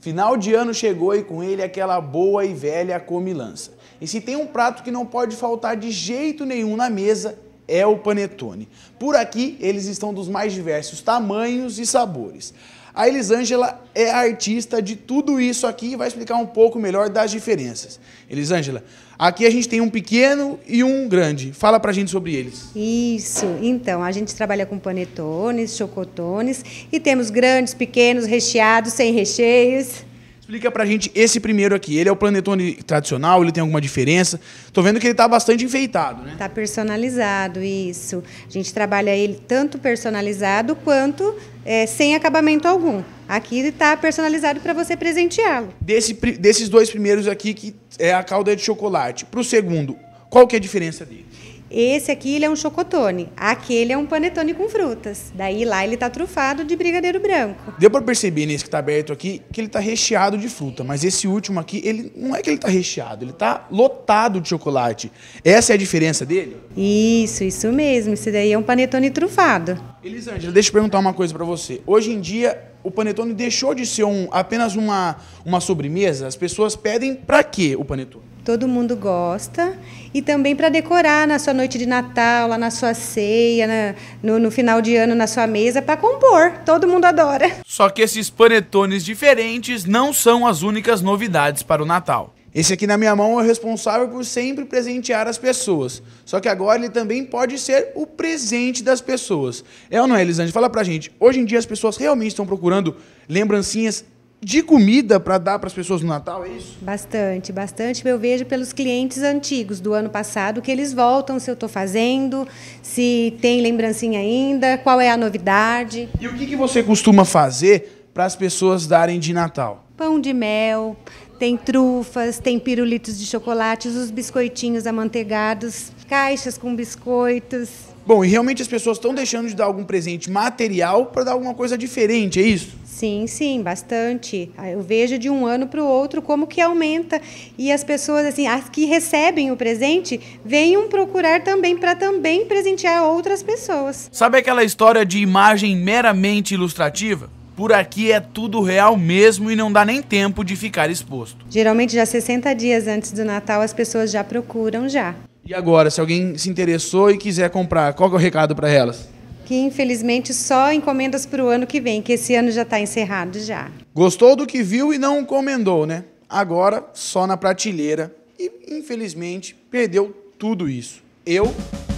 Final de ano chegou e com ele aquela boa e velha comilança. E se tem um prato que não pode faltar de jeito nenhum na mesa, é o panetone. Por aqui eles estão dos mais diversos tamanhos e sabores. A Elisângela é a artista de tudo isso aqui e vai explicar um pouco melhor das diferenças. Elisângela, aqui a gente tem um pequeno e um grande. Fala pra gente sobre eles. Isso. Então, a gente trabalha com panetones, chocotones e temos grandes, pequenos, recheados, sem recheios. Explica pra gente esse primeiro aqui. Ele é o planetone tradicional, ele tem alguma diferença? Tô vendo que ele tá bastante enfeitado, né? Tá personalizado, isso. A gente trabalha ele tanto personalizado quanto é, sem acabamento algum. Aqui está personalizado para você presenteá-lo. Desse, desses dois primeiros aqui, que é a calda de chocolate, para o segundo, qual que é a diferença dele? Esse aqui ele é um chocotone, aquele é um panetone com frutas. Daí lá ele tá trufado de brigadeiro branco. Deu para perceber nesse que tá aberto aqui que ele tá recheado de fruta, mas esse último aqui, ele não é que ele tá recheado, ele tá lotado de chocolate. Essa é a diferença dele? Isso, isso mesmo. Esse daí é um panetone trufado. Elisângela, deixa eu perguntar uma coisa para você. Hoje em dia, o panetone deixou de ser um, apenas uma, uma sobremesa? As pessoas pedem para quê o panetone? todo mundo gosta. E também para decorar na sua noite de Natal, lá na sua ceia, na, no, no, final de ano na sua mesa, para compor. Todo mundo adora. Só que esses panetones diferentes não são as únicas novidades para o Natal. Esse aqui na minha mão é o responsável por sempre presentear as pessoas. Só que agora ele também pode ser o presente das pessoas. É ou não é, Elisande? Fala pra gente. Hoje em dia as pessoas realmente estão procurando lembrancinhas de comida para dar para as pessoas no Natal, é isso? Bastante, bastante. Eu vejo pelos clientes antigos do ano passado que eles voltam se eu estou fazendo, se tem lembrancinha ainda, qual é a novidade. E o que, que você costuma fazer para as pessoas darem de Natal? Pão de mel, tem trufas, tem pirulitos de chocolate, os biscoitinhos amanteigados caixas com biscoitos. Bom, e realmente as pessoas estão deixando de dar algum presente material para dar alguma coisa diferente, é isso? Sim, sim, bastante. Ah, eu vejo de um ano para o outro como que aumenta e as pessoas assim, as que recebem o presente, venham procurar também para também presentear outras pessoas. Sabe aquela história de imagem meramente ilustrativa? Por aqui é tudo real mesmo e não dá nem tempo de ficar exposto. Geralmente já 60 dias antes do Natal as pessoas já procuram já. E agora, se alguém se interessou e quiser comprar, qual é o recado para elas? Que infelizmente só encomendas para o ano que vem, que esse ano já está encerrado já. Gostou do que viu e não encomendou, né? Agora só na prateleira e infelizmente perdeu tudo isso. Eu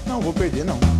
não vou perder não.